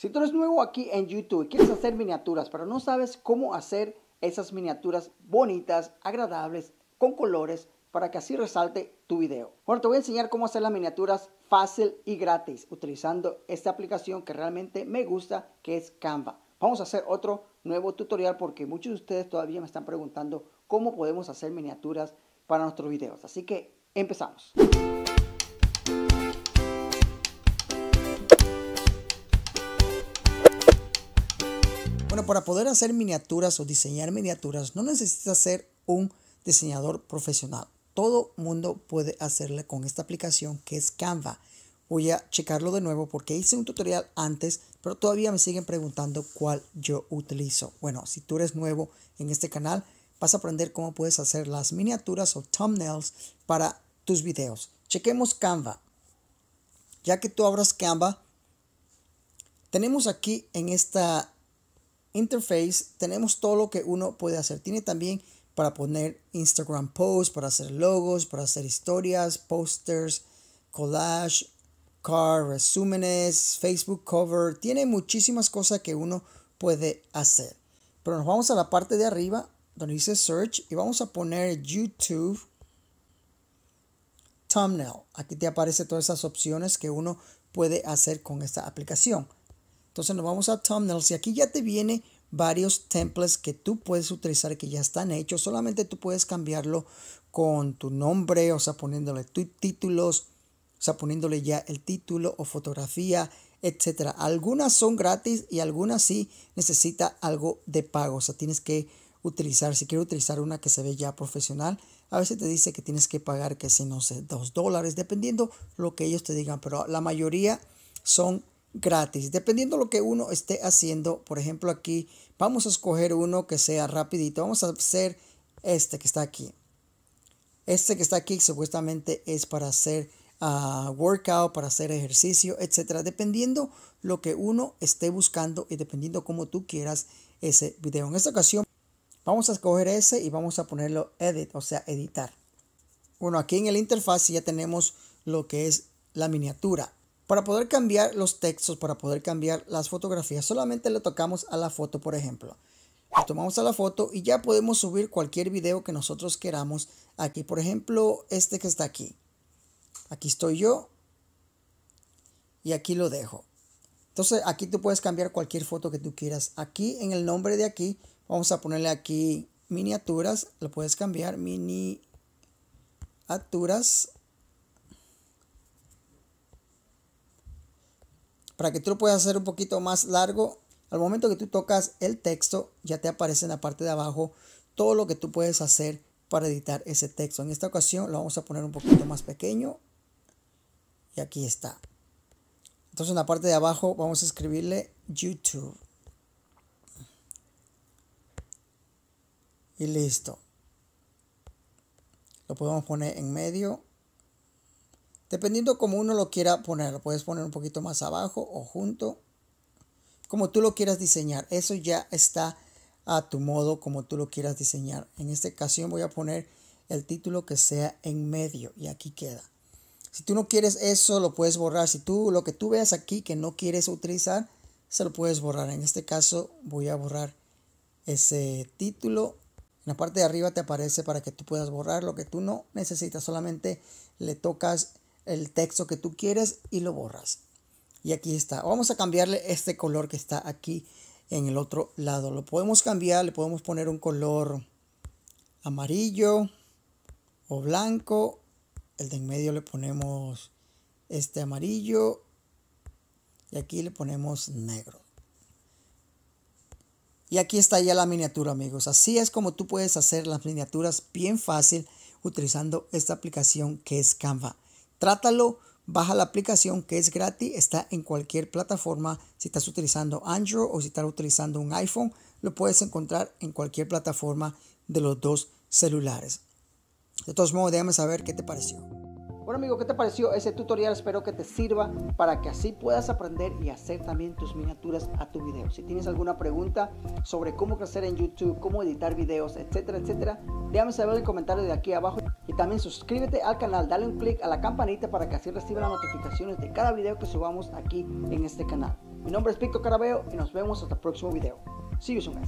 Si tú eres nuevo aquí en YouTube y quieres hacer miniaturas, pero no sabes cómo hacer esas miniaturas bonitas, agradables, con colores, para que así resalte tu video. Bueno, te voy a enseñar cómo hacer las miniaturas fácil y gratis, utilizando esta aplicación que realmente me gusta, que es Canva. Vamos a hacer otro nuevo tutorial porque muchos de ustedes todavía me están preguntando cómo podemos hacer miniaturas para nuestros videos. Así que empezamos. para poder hacer miniaturas o diseñar miniaturas no necesitas ser un diseñador profesional. Todo mundo puede hacerle con esta aplicación que es Canva. Voy a checarlo de nuevo porque hice un tutorial antes, pero todavía me siguen preguntando cuál yo utilizo. Bueno, si tú eres nuevo en este canal, vas a aprender cómo puedes hacer las miniaturas o thumbnails para tus videos. Chequemos Canva. Ya que tú abras Canva, tenemos aquí en esta interface tenemos todo lo que uno puede hacer. Tiene también para poner Instagram posts, para hacer logos, para hacer historias, posters, collage, car, resúmenes, Facebook cover. Tiene muchísimas cosas que uno puede hacer. Pero nos vamos a la parte de arriba donde dice search y vamos a poner YouTube thumbnail. Aquí te aparece todas esas opciones que uno puede hacer con esta aplicación. Entonces nos vamos a thumbnails y aquí ya te viene varios templates que tú puedes utilizar que ya están hechos. Solamente tú puedes cambiarlo con tu nombre, o sea, poniéndole tus títulos, o sea, poniéndole ya el título o fotografía, etc. Algunas son gratis y algunas sí necesita algo de pago. O sea, tienes que utilizar, si quieres utilizar una que se ve ya profesional, a veces te dice que tienes que pagar, que si no sé, dos dólares, dependiendo lo que ellos te digan, pero la mayoría son gratis, dependiendo lo que uno esté haciendo. Por ejemplo, aquí vamos a escoger uno que sea rapidito. Vamos a hacer este que está aquí. Este que está aquí supuestamente es para hacer a ah, workout, para hacer ejercicio, etcétera. Dependiendo lo que uno esté buscando y dependiendo cómo tú quieras ese video. En esta ocasión vamos a escoger ese y vamos a ponerlo edit, o sea, editar. Bueno, aquí en el interfaz ya tenemos lo que es la miniatura. Para poder cambiar los textos, para poder cambiar las fotografías, solamente le tocamos a la foto, por ejemplo. Le tomamos a la foto y ya podemos subir cualquier video que nosotros queramos aquí. Por ejemplo, este que está aquí. Aquí estoy yo y aquí lo dejo. Entonces aquí tú puedes cambiar cualquier foto que tú quieras. Aquí en el nombre de aquí vamos a ponerle aquí miniaturas. Lo puedes cambiar miniaturas para que tú lo puedas hacer un poquito más largo. Al momento que tú tocas el texto, ya te aparece en la parte de abajo todo lo que tú puedes hacer para editar ese texto. En esta ocasión lo vamos a poner un poquito más pequeño. Y aquí está. Entonces en la parte de abajo vamos a escribirle YouTube. Y listo. Lo podemos poner en medio. Dependiendo como uno lo quiera poner, lo puedes poner un poquito más abajo o junto, como tú lo quieras diseñar. Eso ya está a tu modo, como tú lo quieras diseñar. En esta ocasión voy a poner el título que sea en medio y aquí queda. Si tú no quieres eso, lo puedes borrar. Si tú lo que tú veas aquí que no quieres utilizar, se lo puedes borrar. En este caso voy a borrar ese título. En la parte de arriba te aparece para que tú puedas borrar lo que tú no necesitas. Solamente le tocas el texto que tú quieres y lo borras. Y aquí está. Vamos a cambiarle este color que está aquí en el otro lado. Lo podemos cambiar, le podemos poner un color amarillo o blanco. El de en medio le ponemos este amarillo y aquí le ponemos negro. Y aquí está ya la miniatura, amigos. Así es como tú puedes hacer las miniaturas bien fácil utilizando esta aplicación que es Canva. Trátalo, baja la aplicación que es gratis, está en cualquier plataforma. Si estás utilizando Android o si estás utilizando un iPhone, lo puedes encontrar en cualquier plataforma de los dos celulares. De todos modos, déjame saber qué te pareció. Bueno amigo, ¿qué te pareció ese tutorial? Espero que te sirva para que así puedas aprender y hacer también tus miniaturas a tu video. Si tienes alguna pregunta sobre cómo crecer en YouTube, cómo editar videos, etcétera, etcétera, déjame saber en el comentario de aquí abajo. Y también suscríbete al canal, dale un clic a la campanita para que así reciba las notificaciones de cada video que subamos aquí en este canal. Mi nombre es Víctor Carabeo y nos vemos hasta el próximo video. See you soon